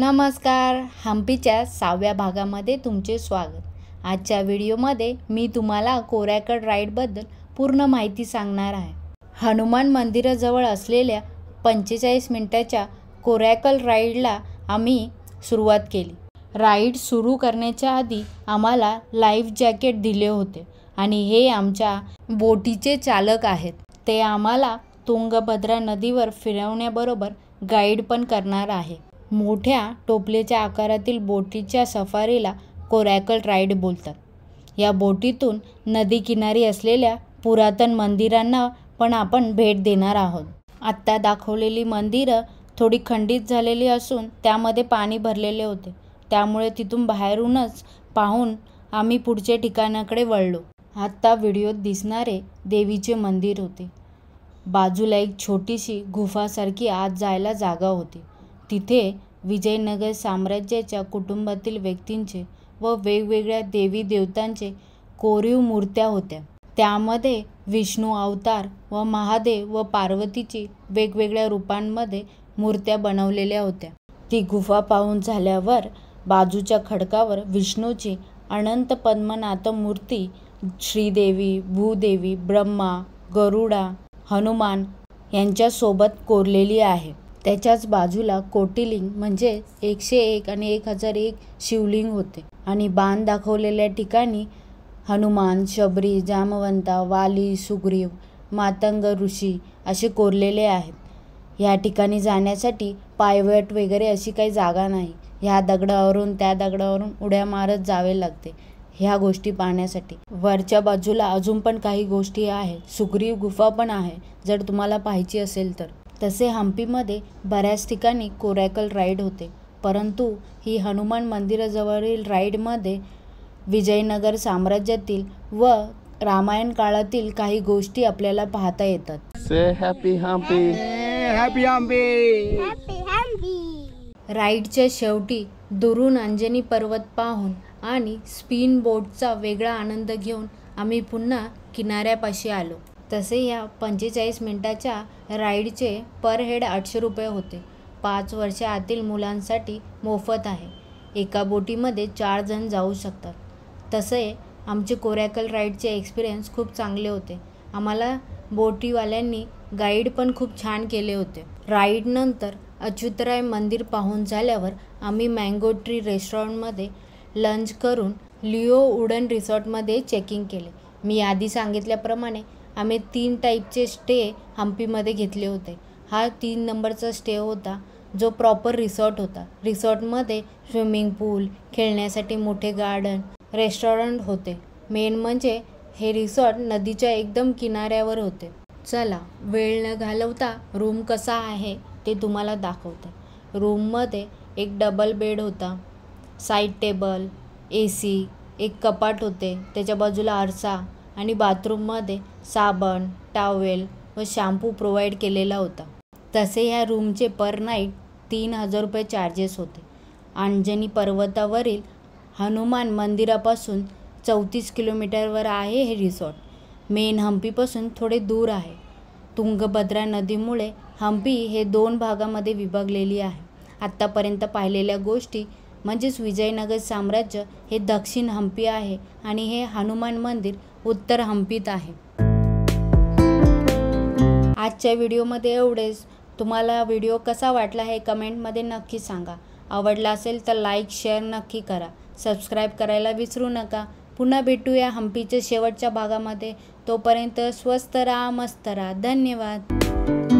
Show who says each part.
Speaker 1: नमस्कार हम्पीच्या सहाव्या भागामध्ये तुमचे स्वागत आजच्या व्हिडिओमध्ये मी तुम्हाला कोरॅकल राईडबद्दल पूर्ण माहिती सांगणार आहे हनुमान मंदिराजवळ असलेल्या पंचेचाळीस मिनटाच्या कोरॅकल राईडला आम्ही सुरुवात केली राईड सुरू करण्याच्या आधी आम्हाला लाईफ जॅकेट दिले होते आणि हे आमच्या बोटीचे चालक आहेत ते आम्हाला तुंगभद्रा नदीवर फिरवण्याबरोबर गाईड पण करणार आहे मोठ्या टोपलेच्या आकारातील बोटीच्या सफारीला कोरॅकल राईड बोलतात या बोटीतून नदीकिनारी असलेल्या पुरातन मंदिरांना पण आपण भेट देणार आहोत आत्ता दाखवलेली मंदिरं थोडी खंडित झालेली असून त्यामध्ये पाणी भरलेले होते त्यामुळे तिथून बाहेरूनच पाहून आम्ही पुढच्या ठिकाणाकडे वळलो आत्ता व्हिडिओत दिसणारे देवीचे मंदिर होते बाजूला एक छोटीशी गुफासारखी आत जायला जागा होती तिथे विजयनगर साम्राज्याच्या कुटुंबातील व्यक्तींचे व वेगवेगळ्या देवी देवतांचे कोरीव मूर्त्या होत्या त्यामध्ये विष्णू अवतार व महादेव व पार्वतीची वेगवेगळ्या रूपांमध्ये मूर्त्या बनवलेल्या होत्या ती गुफा पाहून झाल्यावर बाजूच्या खडकावर विष्णूची अनंत पद्मनाथ मूर्ती श्रीदेवी भूदेवी ब्रह्मा गरुडा हनुमान यांच्यासोबत कोरलेली आहे त्याच्याच बाजूला कोटिलिंग म्हणजे एकशे एक आणि एक हजार एक शिवलिंग होते आणि बाण दाखवलेल्या ठिकाणी हनुमान शबरी जामवंता वाली सुग्रीव मातंग ऋषी असे कोरलेले आहेत ह्या ठिकाणी जाण्यासाठी पायवट वगैरे अशी काही जागा नाही ह्या दगडावरून त्या दगडावरून उड्या मारत जावे लागते ह्या गोष्टी पाहण्यासाठी वरच्या बाजूला अजून पण काही गोष्टी आहेत सुग्रीव गुफा पण आहे जर तुम्हाला पाहायची असेल तर तसे हम्पीमध्ये बऱ्याच ठिकाणी कोरॅकल राईड होते परंतु ही हनुमान मंदिराजवळील राईडमध्ये विजयनगर साम्राज्यातील व रामायण काळातील काही गोष्टी आपल्याला पाहता येतात राईडच्या शेवटी दुरून अंजनी पर्वत पाहून आणि स्पिन बोटचा वेगळा आनंद घेऊन आम्ही पुन्हा किनाऱ्यापाशी आलो तसे या पंचेचाळीस मिनटाच्या राईडचे पर हेड आठशे रुपये होते पाच वर्षे आतील मुलांसाठी मोफत आहे एका बोटीमध्ये चार जण जाऊ शकतात तसे आमचे कोरॅकल राईडचे एक्सपिरियन्स खूप चांगले होते आम्हाला बोटीवाल्यांनी गाईड पण खूप छान केले होते राईडनंतर अच्युतराय मंदिर पाहून झाल्यावर आम्ही मँगो ट्री रेस्टॉरंटमध्ये लंच करून लिओ उडन रिसॉर्टमध्ये चेकिंग केले मी आधी सांगितल्याप्रमाणे आम्ही तीन टाईपचे स्टे हम्पीमध्ये घेतले होते हा तीन नंबरचा स्टे होता जो प्रॉपर रिसॉर्ट होता रिसॉर्टमध्ये स्विमिंग पूल खेळण्यासाठी मोठे गार्डन रेस्टॉरंट होते मेन म्हणजे हे रिसॉर्ट नदीच्या एकदम किनाऱ्यावर होते चला वेळ न घालवता रूम कसा आहे ते तुम्हाला दाखवते रूममध्ये एक डबल बेड होता साईड टेबल ए सी एक कपाट होते त्याच्या बाजूला आरसा आणि बाथरूममध्ये साबण टावेल व शॅम्पू प्रोव्हाइड केलेला होता तसे ह्या रूमचे पर नाईट तीन हजार रुपये चार्जेस होते अंजनी पर्वतावरील हनुमान मंदिरापासून चौतीस किलोमीटरवर आहे हे रिसॉर्ट मेन हम्पीपासून थोडे दूर आहे तुंगभद्रा नदीमुळे हम्पी हे दोन भागामध्ये विभागलेली आहे आत्तापर्यंत पाहिलेल्या गोष्टी म्हणजेच विजयनगर साम्राज्य हे दक्षिण हम्पी आहे आणि हे हनुमान मंदिर उत्तर हम्पीत आहे आजच्या व्हिडिओमध्ये एवढेच तुम्हाला व्हिडिओ कसा वाटला हे कमेंटमध्ये नक्की सांगा आवडला असेल तर लाईक शेअर नक्की करा सबस्क्राईब करायला विसरू नका पुन्हा भेटूया हंपीच्या शेवटच्या भागामध्ये तोपर्यंत स्वस्त राहा मस्त राहा धन्यवाद